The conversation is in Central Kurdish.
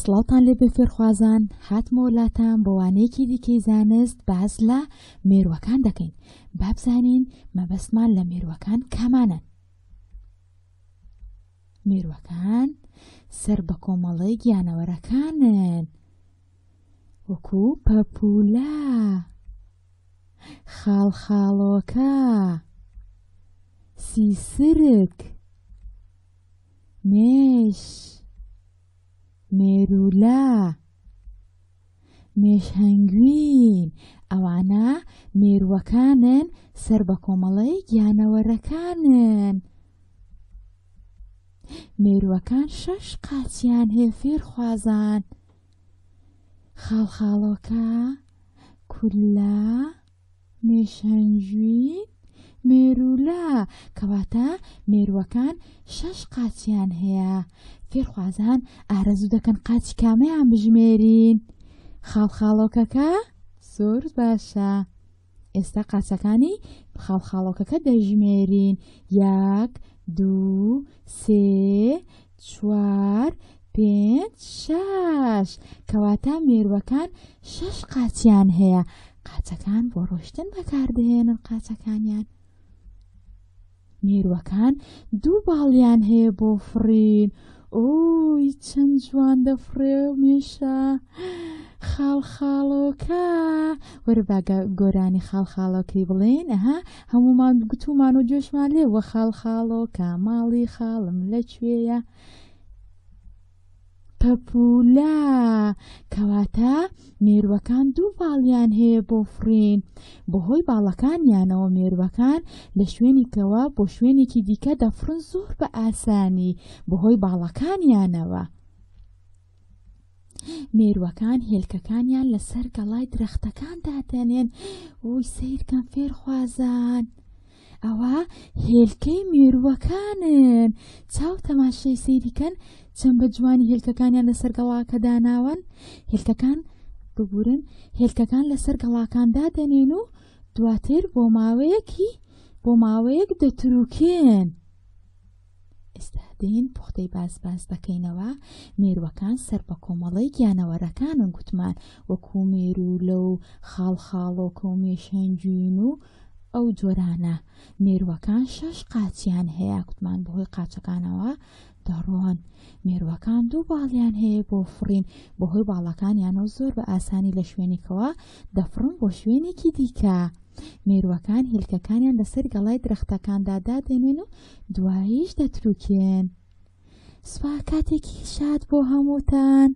سڵاوان لێ بفرخوازان هاتمۆلاتان بەوانەیەکی دیکەی زانست باز لە مێروەکان دەکەین بابزانین مەبەستمان لە مێروەکان کامانن مێروەکان سەر بە کۆمەڵی گیانەوەرەکانن وەکوو پەپولا خاڵخاڵۆکە سیسرک مێش مێرولا مێشهنگوین ئەوانە مێرووەکانن سەر بە کۆمەڵی گیانەوەرەکانن مێروەکان شەش قاچیان هێفێر خوازان خاڵخاڵۆکە کولا مێشەنجوین مێرولا کەواتە مێروەکان شەش قاچیان هەیە فێرخوازان ئارەزوو دەکەن قاچی کامیان بژمێرین خاڵخاڵۆکەکە سوور باشە ئێستا قاچەکانی خاڵخاڵۆکەکە دەژمێرین یەک دوو سێ چوار پێنج شش کەواتە مێروەکان شەش قاچیان هەیە قاچەکان بۆ ڕۆشتن بەکاردهێنن قاچەکانیان مێروەکان دوو باڵیان هەیە بۆ فرین ئۆی چەند جوان دەفرێ و مێشە خاڵ خاڵۆکە وەرباگە گۆرانی خاڵ خاڵۆکی بڵێن ئەها هەمومان گوتومان و جۆشمان لێوە خاڵ خاڵۆکە ماڵی خاڵم لەکوێیە پەپولا کەواتە مێروەکان دوو باڵیان هەیە بۆ فرین بەهۆی باڵەکانیانەوە مێروەکان لە شوێنیکەوە بۆ شوێنێکی دیکە دەفرن زۆر بە ئاسانی بەهۆی باڵەکانیانەوە. مێروەکان هێلکەکانیان لەسەر گەڵای درەختەکان داتەنێن وی سیرکەم فێرخوازان. ئەوە هێلکەی مێرووەکانن چاو تەماشای سەیریکەن چەند بە جوانی هێلکەکانیان لەسەر گەڵاکە داناون هێلکەکان ببورن هێلکەکان لەسەر گەڵاکاندا دەنێن و دواتر بۆ ماوەیەکی بۆ ماوەیەک دەتروکێن ئێستا دێن پوختەی باز باز دەکەینەوە مێروەکان سەر بە کۆمەڵی گیانەوەرەکانن گوتمان وەکو مێرو لەو خاڵ خاڵۆ کۆمێشەنجین و ئەو جۆرانە نێروەکان شەش قاچیان هەیە کوتمان بەهۆی قاچەکانەوە دەڕۆن نێروەکان دوو باڵیان هەیە بۆ فڕین بەهۆی باڵەکانیانەوە زۆر بە ئاسانی لە شوێنێکەوە دەفرن بۆ شوێنێکی دیکە. مێروەکان هلکەکانیان لەسەر گەڵای درەختەکاندا دادەنێن و دواییش دەتروکێن. سوپا کاتێکی شاد بۆ هەمووتان.